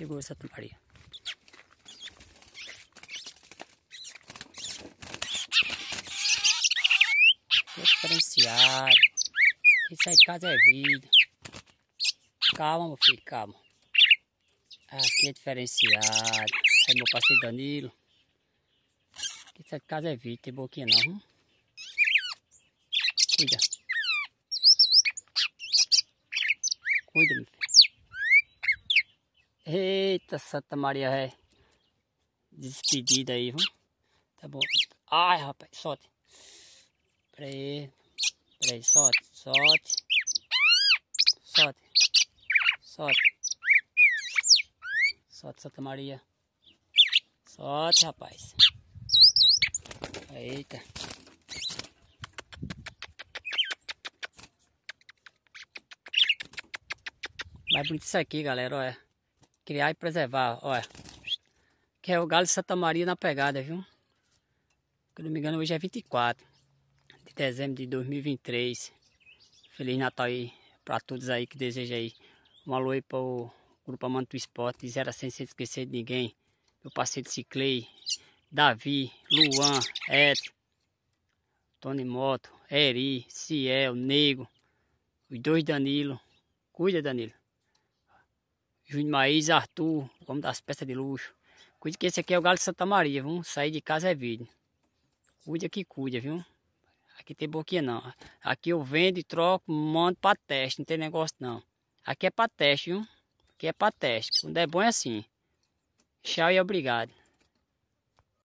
pegou essa tamparia. É diferenciado. Quem sai de casa é vida. Calma, meu filho, calma. Aqui é diferenciado. É meu parceiro Danilo. Quem sai de casa é vida, tem boquinha não. Hum? Cuida. Cuida, meu filho. ヘータサタマリアヘジスピディダイフンタボアイハペソテプレイプレイソテソテソテソテソテサタマリアソテハパイスヘータ Vai bonito isso aqui, galera, olha. criar e preservar, olha. É. Que é o galo de Santa Maria na pegada, viu? Se não me engano, hoje é 24 de dezembro de 2023. Feliz Natal aí para todos aí que desejam aí. Um alô aí para o Grupo Amante do Esporte, zero sem se esquecer de ninguém. Meu parceiro Ciclei, Davi, Luan, Eto, Tony Moto, Eri, Ciel, Nego, os dois Danilo. Cuida, Danilo. Júnior Maís, Arthur, dar das peças de luxo. Cuide que esse aqui é o galo de Santa Maria, viu? Sair de casa é vídeo. Cuida que cuida, viu? Aqui tem boquinha não. Aqui eu vendo e troco, mando pra teste, não tem negócio não. Aqui é pra teste, viu? Aqui é pra teste. Quando é bom é assim. Tchau e obrigado.